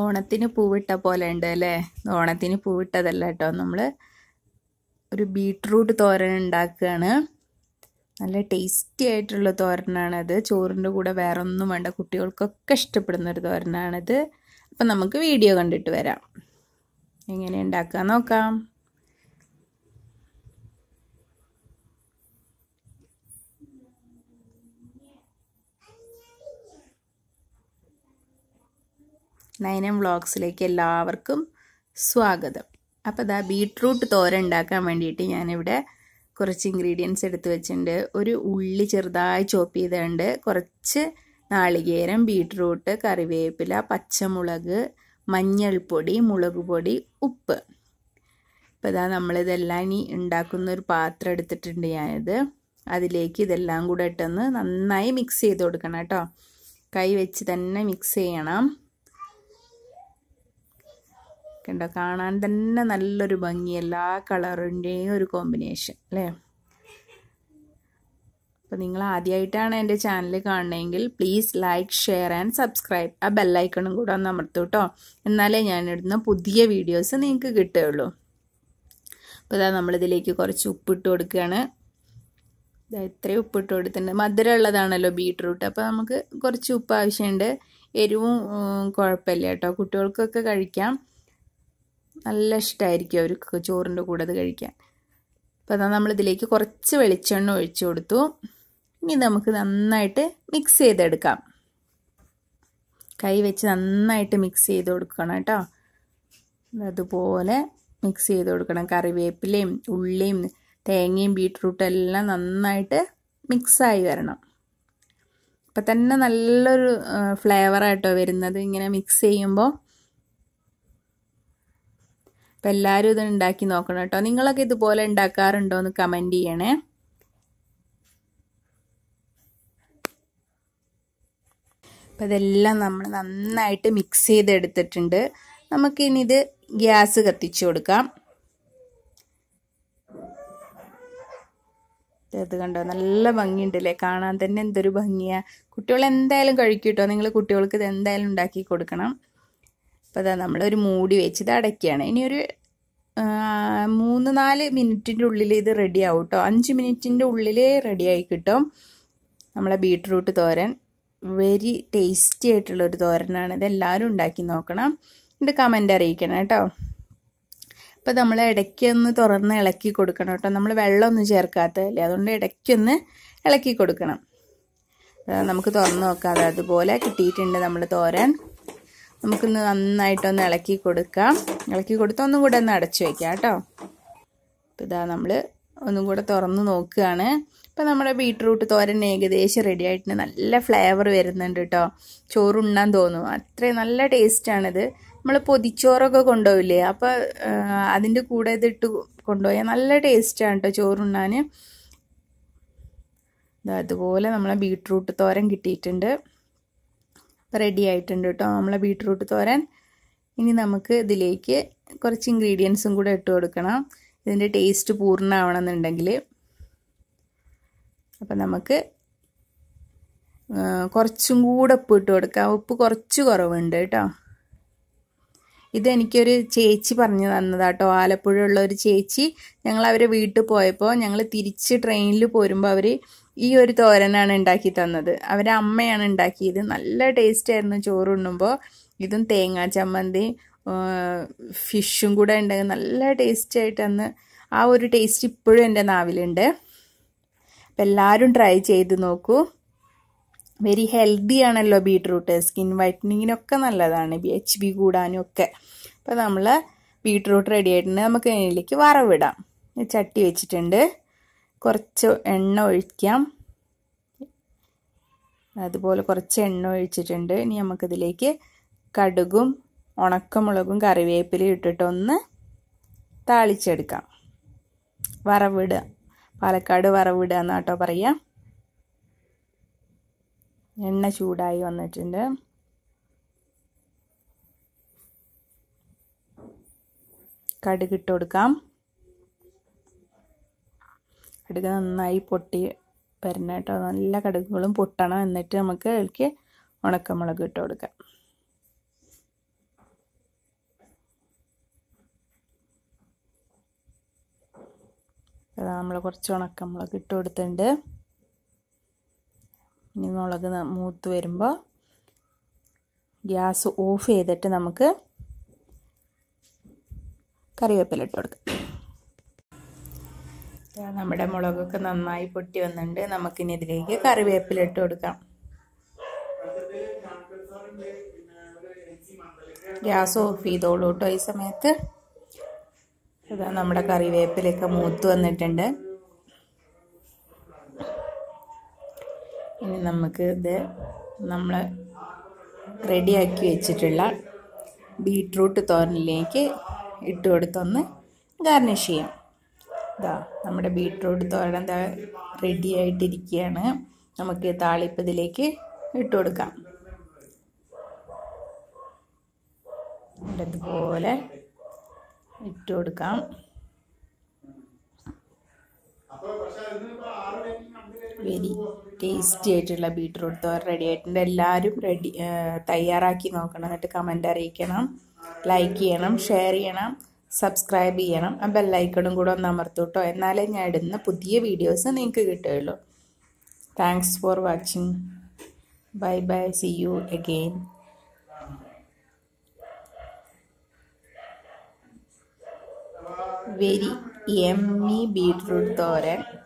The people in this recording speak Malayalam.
ഓണത്തിന് പൂവിട്ട പോലെ ഉണ്ട് അല്ലേ ഓണത്തിന് പൂവിട്ടതല്ല കേട്ടോ നമ്മൾ ഒരു ബീട്രൂട്ട് തോരൻ ഉണ്ടാക്കുകയാണ് നല്ല ടേസ്റ്റി ആയിട്ടുള്ള തോരനാണത് ചോറിൻ്റെ കൂടെ വേറെ ഒന്നും വേണ്ട കുട്ടികൾക്കൊക്കെ ഇഷ്ടപ്പെടുന്ന ഒരു തോരനാണിത് അപ്പം നമുക്ക് വീഡിയോ കണ്ടിട്ട് വരാം എങ്ങനെ ഉണ്ടാക്കാൻ നോക്കാം നയനം വ്ളോഗ്സിലേക്ക് എല്ലാവർക്കും സ്വാഗതം അപ്പോൾ അതാ ബീട്രൂട്ട് തോര ഉണ്ടാക്കാൻ വേണ്ടിയിട്ട് ഞാനിവിടെ കുറച്ച് ഇൻഗ്രീഡിയൻസ് എടുത്ത് വെച്ചിട്ടുണ്ട് ഒരു ഉള്ളി ചെറുതായി ചോപ്പ് ചെയ്തുണ്ട് കുറച്ച് നാളികേരം ബീട്രൂട്ട് കറിവേപ്പില പച്ചമുളക് മഞ്ഞൾപ്പൊടി മുളക് പൊടി ഉപ്പ് ഇപ്പോൾ ഇതാ നമ്മളിതെല്ലാം ഇനി ഉണ്ടാക്കുന്ന ഒരു പാത്രം എടുത്തിട്ടുണ്ട് ഞാനിത് അതിലേക്ക് ഇതെല്ലാം കൂടെ ഇട്ടെന്ന് നന്നായി മിക്സ് ചെയ്ത് കൊടുക്കണം കേട്ടോ കൈ വെച്ച് തന്നെ മിക്സ് ചെയ്യണം കണ്ടോ കാണാൻ തന്നെ നല്ലൊരു ഭംഗി എല്ലാ കളറിൻ്റെയും ഒരു കോമ്പിനേഷൻ അല്ലേ അപ്പോൾ നിങ്ങൾ ആദ്യമായിട്ടാണ് എൻ്റെ ചാനൽ കാണണമെങ്കിൽ please like share and subscribe ആ ബെല്ലൈക്കണും കൂടെ ഒന്ന് അമർത്തു കേട്ടോ എന്നാലേ ഞാനിടുന്ന പുതിയ വീഡിയോസ് നിങ്ങൾക്ക് കിട്ടുകയുള്ളൂ അപ്പോൾ ഇതാ നമ്മളിതിലേക്ക് കുറച്ച് ഉപ്പിട്ട് കൊടുക്കുകയാണ് ഇതാ ഇത്രയും ഉപ്പിട്ട് കൊടുത്തിട്ടുണ്ട് മധുരമുള്ളതാണല്ലോ ബീട്രൂട്ട് അപ്പോൾ നമുക്ക് കുറച്ച് ഉപ്പ് ആവശ്യമുണ്ട് എരിവും കുഴപ്പമില്ല കേട്ടോ കുട്ടികൾക്കൊക്കെ കഴിക്കാം നല്ല ഇഷ്ടമായിരിക്കും അവർക്ക് ചോറിൻ്റെ കൂടെ അത് കഴിക്കാൻ അപ്പോൾ അതാ നമ്മളിതിലേക്ക് കുറച്ച് വെളിച്ചെണ്ണ ഒഴിച്ചു കൊടുത്തു ഇനി നമുക്ക് നന്നായിട്ട് മിക്സ് ചെയ്തെടുക്കാം കൈ വെച്ച് നന്നായിട്ട് മിക്സ് ചെയ്ത് കൊടുക്കണം കേട്ടോ അതുപോലെ മിക്സ് ചെയ്ത് കൊടുക്കണം കറിവേപ്പിലയും ഉള്ളിയും തേങ്ങയും ബീട്രൂട്ടും എല്ലാം നന്നായിട്ട് മിക്സായി വരണം അപ്പം തന്നെ നല്ലൊരു ഫ്ലേവറായിട്ടോ വരുന്നത് ഇങ്ങനെ മിക്സ് ചെയ്യുമ്പോൾ അപ്പം എല്ലാവരും ഇത് ഉണ്ടാക്കി നോക്കണം കേട്ടോ നിങ്ങളൊക്കെ ഇതുപോലെ ഉണ്ടാക്കാറുണ്ടോ എന്ന് കമൻറ്റ് ചെയ്യണേ അപ്പം ഇതെല്ലാം നമ്മൾ നന്നായിട്ട് മിക്സ് ചെയ്തെടുത്തിട്ടുണ്ട് നമുക്കിനിത് ഗ്യാസ് കത്തിച്ചു കൊടുക്കാം ഇത് കണ്ടോ നല്ല ഭംഗിയുണ്ടല്ലേ കാണാൻ തന്നെ എന്തൊരു ഭംഗിയാണ് കുട്ടികൾ എന്തായാലും കഴിക്കും കേട്ടോ നിങ്ങൾ കുട്ടികൾക്ക് ഇത് എന്തായാലും ഉണ്ടാക്കി കൊടുക്കണം അപ്പോൾ അതാ നമ്മളൊരു മൂടി വെച്ച് ഇത് അടയ്ക്കുകയാണ് ഇനിയൊരു മൂന്ന് നാല് മിനിറ്റിൻ്റെ ഉള്ളിൽ ഇത് റെഡി ആവും കേട്ടോ അഞ്ച് മിനിറ്റിൻ്റെ ഉള്ളിൽ റെഡിയായി കിട്ടും നമ്മളെ ബീട്രൂട്ട് തോരൻ വെരി ടേസ്റ്റി ആയിട്ടുള്ള ഒരു തോരനാണ് ഇതെല്ലാവരും ഉണ്ടാക്കി നോക്കണം എന്നിട്ട് കമൻ്റ് അറിയിക്കണം കേട്ടോ അപ്പോൾ നമ്മൾ ഇടയ്ക്കൊന്ന് തുറന്ന് ഇളക്കി കൊടുക്കണം കേട്ടോ നമ്മൾ വെള്ളമൊന്നും ചേർക്കാത്തതല്ലേ അതുകൊണ്ട് ഇടയ്ക്കൊന്ന് ഇളക്കി കൊടുക്കണം നമുക്ക് തുറന്ന് നോക്കാതെ അതുപോലെ കിട്ടിയിട്ടുണ്ട് നമ്മൾ തോരൻ നമുക്കിന്ന് നന്നായിട്ടൊന്ന് ഇളക്കി കൊടുക്കാം ഇളക്കി കൊടുത്ത് ഒന്നും കൂടെ ഒന്ന് അടച്ചു വയ്ക്കാം കേട്ടോ ഇതാ നമ്മൾ ഒന്നും കൂടെ തുറന്ന് നോക്കുകയാണ് ഇപ്പം നമ്മുടെ ബീട്രൂട്ട് തോരൻ ഏകദേശം റെഡി ആയിട്ടുണ്ട് നല്ല ഫ്ലേവർ വരുന്നുണ്ട് കേട്ടോ ചോറുണ്ണാൻ തോന്നും അത്രയും നല്ല ടേസ്റ്റാണിത് നമ്മൾ പൊതിച്ചോറൊക്കെ കൊണ്ടുപോവില്ലേ അപ്പോൾ അതിൻ്റെ കൂടെ ഇതിട്ട് കൊണ്ടുപോയാൽ നല്ല ടേസ്റ്റാണ് കേട്ടോ ചോറുണ്ണാൻ അതുപോലെ നമ്മളെ ബീട്രൂട്ട് തോരൻ കിട്ടിയിട്ടുണ്ട് റെഡി ആയിട്ടുണ്ട് കേട്ടോ നമ്മളെ ബീട്രൂട്ട് തോരൻ ഇനി നമുക്ക് ഇതിലേക്ക് കുറച്ച് ഇൻഗ്രീഡിയൻസും കൂടെ ഇട്ട് കൊടുക്കണം ഇതിൻ്റെ ടേസ്റ്റ് പൂർണ്ണമാവണമെന്നുണ്ടെങ്കിൽ അപ്പം നമുക്ക് കുറച്ചും കൂടെ ഉപ്പ് ഇട്ട് കൊടുക്കാം ഉപ്പ് കുറച്ച് കുറവുണ്ട് കേട്ടോ ഇതെനിക്കൊരു ചേച്ചി പറഞ്ഞു തന്നതാട്ടോ ആലപ്പുഴയുള്ള ഒരു ചേച്ചി ഞങ്ങൾ അവരെ വീട്ടിൽ പോയപ്പോൾ ഞങ്ങൾ തിരിച്ച് ട്രെയിനിൽ പോരുമ്പോൾ അവർ ഈ ഒരു തോരനാണ് ഉണ്ടാക്കി തന്നത് അവരെ അമ്മയാണ് ഉണ്ടാക്കിയത് നല്ല ടേസ്റ്റ് ആയിരുന്നു ചോറ് ഉണ്ണുമ്പോൾ ഇതും തേങ്ങാ ചമ്മന്തി ഫിഷും കൂടെ ഉണ്ടെങ്കിൽ നല്ല ടേസ്റ്റായിട്ടന്ന് ആ ഒരു ടേസ്റ്റ് ഇപ്പോഴും എൻ്റെ നാവിലുണ്ട് അപ്പം എല്ലാവരും ട്രൈ ചെയ്ത് നോക്കൂ വെരി ഹെൽത്തി ആണല്ലോ ബീട്രൂട്ട് സ്കിൻ വൈറ്റനിങ്ങിനൊക്കെ നല്ലതാണ് ബി എച്ച് ബി കൂടാനും ഒക്കെ അപ്പോൾ നമ്മൾ ബീട്രൂട്ട് റെഡി ആയിട്ടുണ്ട് നമുക്ക് ഇതിലേക്ക് വറവിടാം ചട്ടി വെച്ചിട്ടുണ്ട് കുറച്ച് എണ്ണ ഒഴിക്കാം അതുപോലെ കുറച്ച് എണ്ണ ഒഴിച്ചിട്ടുണ്ട് ഇനി നമുക്കിതിലേക്ക് കടുകും ഉണക്കമുളകും കറിവേപ്പിലയും ഇട്ടിട്ടൊന്ന് താളിച്ചെടുക്കാം വറവിടുക പാലക്കാട് വറവിടുക എന്നാട്ടോ പറയാം എണ്ണ ചൂടായി വന്നിട്ടുണ്ട് കടുക് ഇട്ട് കൊടുക്കാം കടുക് നന്നായി പൊട്ടി വരണം കേട്ടോ നല്ല കടുകുകളും പൊട്ടണം എന്നിട്ട് നമുക്ക് അതിലേക്ക് ഉണക്കമുളക് ഇട്ട് കൊടുക്കാം നമ്മൾ കുറച്ച് ഉണക്കമുളക് ഇട്ട് കൊടുത്തിട്ടുണ്ട് കുരുമുളക് മൂത്ത് വരുമ്പോൾ ഗ്യാസ് ഓഫ് ചെയ്തിട്ട് നമുക്ക് കറിവേപ്പില ഇട്ട് കൊടുക്കാം നമ്മുടെ മുളകൊക്കെ നന്നായി പൊട്ടി വന്നിട്ടുണ്ട് നമുക്കിനി ഇതിലേക്ക് കറിവേപ്പില ഇട്ട് കൊടുക്കാം ഗ്യാസ് ഓഫ് ചെയ്തോളൂ കേട്ടോ ഈ സമയത്ത് ഇതാ നമ്മുടെ കറിവേപ്പിലൊക്കെ മൂത്ത് വന്നിട്ടുണ്ട് ഇനി നമുക്ക് ഇത് നമ്മൾ റെഡിയാക്കി വെച്ചിട്ടുള്ള ബീട്രൂട്ട് തോരനിലേക്ക് ഇട്ട് കൊടുത്തൊന്ന് ഗാർണിഷ് ചെയ്യാം ഇതാ നമ്മുടെ ബീട്രൂട്ട് തോരൻ റെഡി ആയിട്ടിരിക്കുകയാണ് നമുക്ക് താളിപ്പതിലേക്ക് ഇട്ട് കൊടുക്കാം ഇതുപോലെ ഇട്ട് കൊടുക്കാം അപ്പോൾ പക്ഷേ ആറ് വെരി ടേസ്റ്റി ആയിട്ടുള്ള ബീട്രൂട്ട് തോര റെഡി ആയിട്ടുണ്ട് എല്ലാവരും റെഡി തയ്യാറാക്കി നോക്കണം എന്നിട്ട് കമൻ്റ് അറിയിക്കണം ലൈക്ക് ചെയ്യണം ഷെയർ ചെയ്യണം സബ്സ്ക്രൈബ് ചെയ്യണം ആ ബെല്ലൈക്കണും കൂടെ ഒന്ന് അമർത്തൂട്ടോ എന്നാലേ ഞാൻ ഇടുന്ന പുതിയ വീഡിയോസ് നിങ്ങൾക്ക് കിട്ടുകയുള്ളൂ thanks for watching bye bye see you again very എം എമ്മി ബീട്രൂട്ട് തോരൻ